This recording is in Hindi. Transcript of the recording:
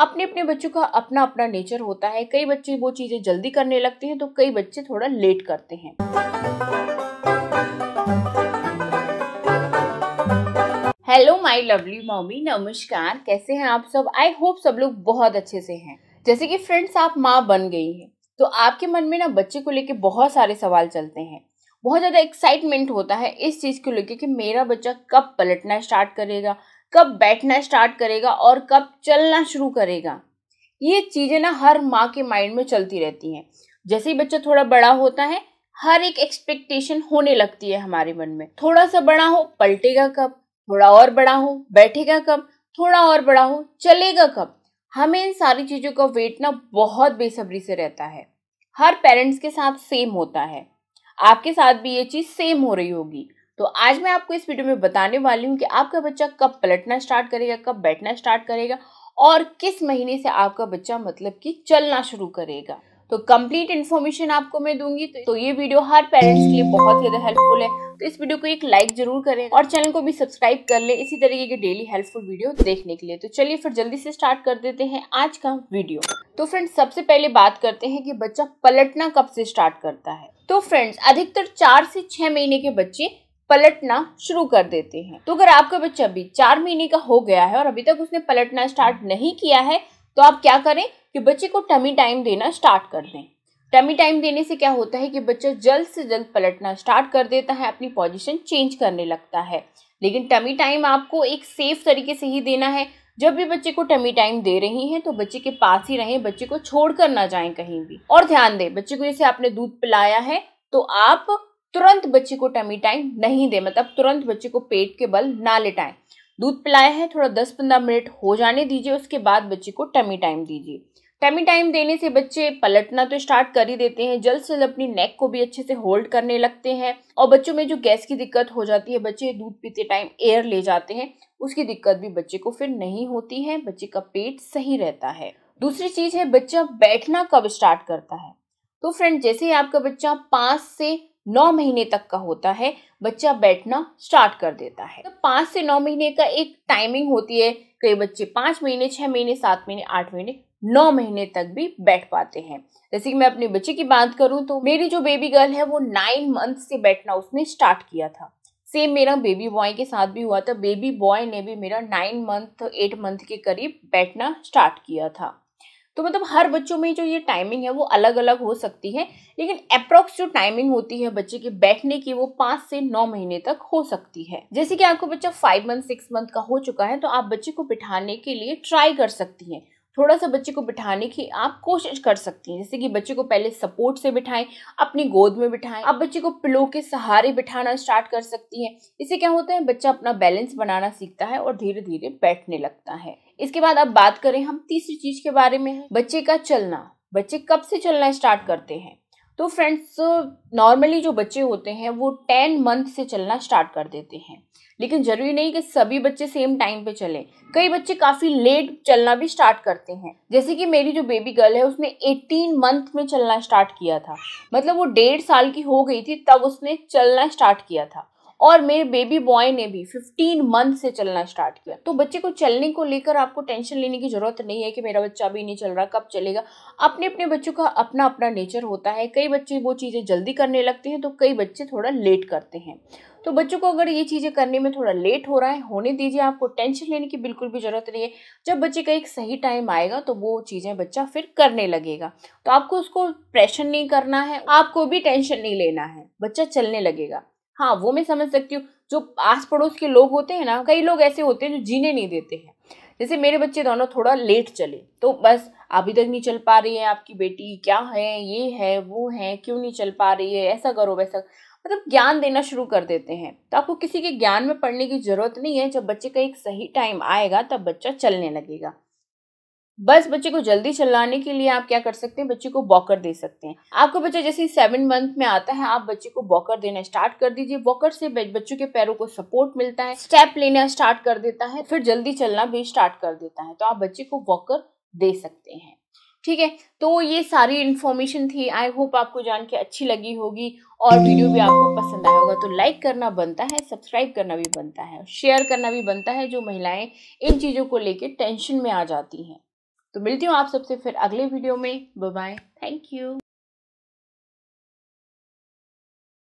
अपने अपने बच्चों का अपना अपना नेचर होता है कई बच्चे वो चीज़ें जल्दी करने लगते हैं तो कई बच्चे थोड़ा लेट करते हैं हेलो माय लवली मॉमी नमस्कार कैसे हैं आप सब आई होप सब लोग बहुत अच्छे से हैं जैसे कि फ्रेंड्स आप माँ बन गई हैं तो आपके मन में ना बच्चे को लेके बहुत सारे सवाल चलते हैं बहुत ज़्यादा एक्साइटमेंट होता है इस चीज़ को लेके कि मेरा बच्चा कब पलटना स्टार्ट करेगा कब बैठना स्टार्ट करेगा और कब चलना शुरू करेगा ये चीज़ें ना हर माँ के माइंड में चलती रहती हैं जैसे ही बच्चा थोड़ा बड़ा होता है हर एक एक्सपेक्टेशन होने लगती है हमारे मन में थोड़ा सा बड़ा हो पलटेगा कब थोड़ा और बड़ा हो बैठेगा कब थोड़ा और बड़ा हो चलेगा कब हमें इन सारी चीज़ों का वेट ना बहुत बेसब्री से रहता है हर पेरेंट्स के साथ सेम होता है आपके साथ भी ये चीज़ सेम हो रही होगी तो आज मैं आपको इस वीडियो में बताने वाली हूँ कि आपका बच्चा कब पलटना स्टार्ट करेगा कब बैठना स्टार्ट करेगा और किस महीने से आपका बच्चा मतलब कि चलना शुरू करेगा तो कंप्लीट इन्फॉर्मेशन आपको मैं दूंगी तो ये वीडियो हर पेरेंट्स के लिए बहुत ज्यादा हेल्पफुल है तो इस वीडियो को एक लाइक जरूर करें और चैनल को भी सब्सक्राइब कर लें इसी तरीके के डेली हेल्पफुल वीडियो देखने के लिए तो चलिए फिर जल्दी से स्टार्ट कर देते हैं आज का वीडियो तो फ्रेंड्स सबसे पहले बात करते हैं कि बच्चा पलटना कब से स्टार्ट करता है तो फ्रेंड्स अधिकतर चार से छह महीने के बच्चे पलटना शुरू कर देते हैं तो अगर आपका बच्चा अभी चार महीने का हो गया है और अभी तक उसने पलटना स्टार्ट नहीं किया है तो आप क्या करें कि बच्चे को टमी टाइम देना स्टार्ट कर दें टमी टाइम देने से क्या होता है कि बच्चा जल्द से जल्द पलटना स्टार्ट कर देता है अपनी पोजिशन चेंज करने लगता है लेकिन टमी टाइम आपको एक सेफ तरीके से ही देना है जब भी बच्चे को टमी टाइम दे रही हैं तो बच्चे के पास ही रहें बच्चे को छोड़ कर ना जाएं कहीं भी और ध्यान दें बच्चे को जैसे आपने दूध पिलाया है तो आप तुरंत बच्चे को टमी टाइम नहीं दें मतलब तुरंत बच्चे को पेट के बल ना लेटाएं दूध पिलाया है थोड़ा दस पंद्रह मिनट हो जाने दीजिए उसके बाद बच्चे को टमी टाइम दीजिए टमी टाइम देने से बच्चे पलटना तो स्टार्ट कर ही देते हैं जल्द से जल्द अपनी नेक को भी अच्छे से होल्ड करने लगते हैं और बच्चों में जो गैस की दिक्कत हो जाती है बच्चे दूध पीते टाइम एयर ले जाते हैं उसकी दिक्कत भी बच्चे को फिर नहीं होती है बच्चे का पेट सही रहता है दूसरी चीज है बच्चा बैठना कब स्टार्ट करता है तो फ्रेंड जैसे ही आपका बच्चा पाँच से नौ महीने तक का होता है बच्चा बैठना स्टार्ट कर देता है तो पाँच से नौ महीने का एक टाइमिंग होती है कई बच्चे पाँच महीने छः महीने सात महीने आठ महीने नौ महीने तक भी बैठ पाते हैं जैसे कि मैं अपने बच्चे की बात करूं तो मेरी जो बेबी गर्ल है वो नाइन मंथ से बैठना उसने स्टार्ट किया था सेम मेरा बेबी बॉय के साथ भी हुआ था बेबी बॉय ने भी मेरा नाइन मंथ एट मंथ के करीब बैठना स्टार्ट किया था तो मतलब हर बच्चों में जो ये टाइमिंग है वो अलग अलग हो सकती है लेकिन अप्रॉक्स जो टाइमिंग होती है बच्चे के बैठने की वो पाँच से नौ महीने तक हो सकती है जैसे कि आपको बच्चा फाइव मंथ सिक्स मंथ का हो चुका है तो आप बच्चे को बिठाने के लिए ट्राई कर सकती हैं थोड़ा सा बच्चे को बिठाने की आप कोशिश कर सकती हैं जैसे कि बच्चे को पहले सपोर्ट से बिठाएं अपनी गोद में बिठाएं आप बच्चे को पिलो के सहारे बिठाना स्टार्ट कर सकती हैं इससे क्या होता है बच्चा अपना बैलेंस बनाना सीखता है और धीरे धीरे बैठने लगता है इसके बाद अब बात करें हम तीसरी चीज के बारे में बच्चे का चलना बच्चे कब से चलना स्टार्ट करते हैं तो फ्रेंड्स नॉर्मली जो बच्चे होते हैं वो टेन मंथ से चलना स्टार्ट कर देते हैं लेकिन जरूरी नहीं कि सभी बच्चे सेम टाइम पे चलें कई बच्चे काफ़ी लेट चलना भी स्टार्ट करते हैं जैसे कि मेरी जो बेबी गर्ल है उसने 18 मंथ में चलना स्टार्ट किया था मतलब वो डेढ़ साल की हो गई थी तब उसने चलना स्टार्ट किया था और मेरे बेबी बॉय ने भी 15 मंथ से चलना स्टार्ट किया तो बच्चे को चलने को लेकर आपको टेंशन लेने की ज़रूरत नहीं है कि मेरा बच्चा अभी नहीं चल रहा कब चलेगा अपने अपने बच्चों का अपना अपना नेचर होता है कई बच्चे वो चीज़ें जल्दी करने लगते हैं तो कई बच्चे थोड़ा लेट करते हैं तो बच्चों को अगर ये चीज़ें करने में थोड़ा लेट हो रहा है होने दीजिए आपको टेंशन लेने की बिल्कुल भी ज़रूरत नहीं है जब बच्चे का एक सही टाइम आएगा तो वो चीज़ें बच्चा फिर करने लगेगा तो आपको उसको प्रेशर नहीं करना है आपको भी टेंशन नहीं लेना है बच्चा चलने लगेगा हाँ वो मैं समझ सकती हूँ जो आस पड़ोस के लोग होते हैं ना कई लोग ऐसे होते हैं जो जीने नहीं देते हैं जैसे मेरे बच्चे दोनों थोड़ा लेट चले तो बस अभी तक नहीं चल पा रही है आपकी बेटी क्या है ये है वो है क्यों नहीं चल पा रही है ऐसा करो वैसा मतलब ज्ञान देना शुरू कर देते हैं तो आपको किसी के ज्ञान में पढ़ने की ज़रूरत नहीं है जब बच्चे का एक सही टाइम आएगा तब बच्चा चलने लगेगा बस बच्चे को जल्दी चलाने के लिए आप क्या कर सकते हैं बच्चे को वॉकर दे सकते हैं आपको बच्चा जैसे ही सेवन मंथ में आता है आप बच्चे को वॉकर देना स्टार्ट कर दीजिए वॉकर से बच्चों के पैरों को सपोर्ट मिलता है स्टेप लेना स्टार्ट कर देता है फिर जल्दी चलना भी स्टार्ट कर देता है तो आप बच्चे को वॉकर दे सकते हैं ठीक है तो ये सारी इन्फॉर्मेशन थी आई होप आपको जान के अच्छी लगी होगी और वीडियो भी आपको पसंद आया होगा तो लाइक करना बनता है सब्सक्राइब करना भी बनता है शेयर करना भी बनता है जो महिलाएं इन चीज़ों को लेके टेंशन में आ जाती हैं तो मिलती हूँ आप सबसे फिर अगले वीडियो में बाय थैंक यू